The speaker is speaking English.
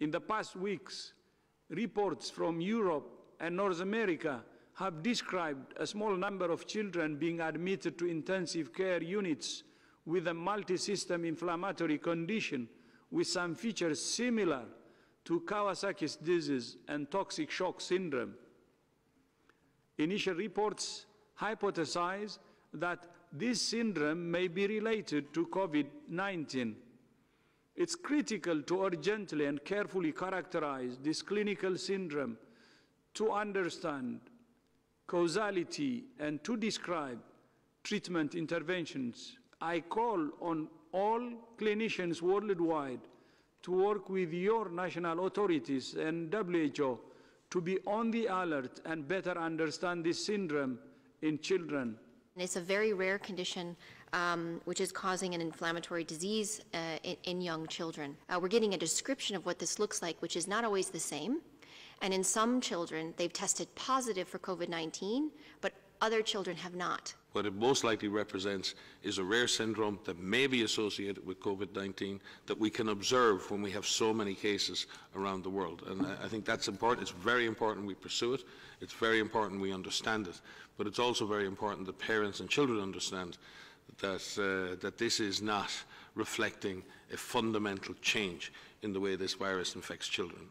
In the past weeks, reports from Europe and North America have described a small number of children being admitted to intensive care units with a multi-system inflammatory condition with some features similar to Kawasaki's disease and toxic shock syndrome. Initial reports hypothesize that this syndrome may be related to COVID-19. It's critical to urgently and carefully characterize this clinical syndrome to understand causality and to describe treatment interventions. I call on all clinicians worldwide to work with your national authorities and WHO to be on the alert and better understand this syndrome in children. It's a very rare condition um, which is causing an inflammatory disease uh, in, in, young children. Uh, we're getting a description of what this looks like, which is not always the same. And in some children, they've tested positive for COVID-19, but other children have not. What it most likely represents is a rare syndrome that may be associated with COVID-19 that we can observe when we have so many cases around the world. And I think that's important. It's very important we pursue it. It's very important we understand it. But it's also very important that parents and children understand that, uh, that this is not reflecting a fundamental change in the way this virus infects children.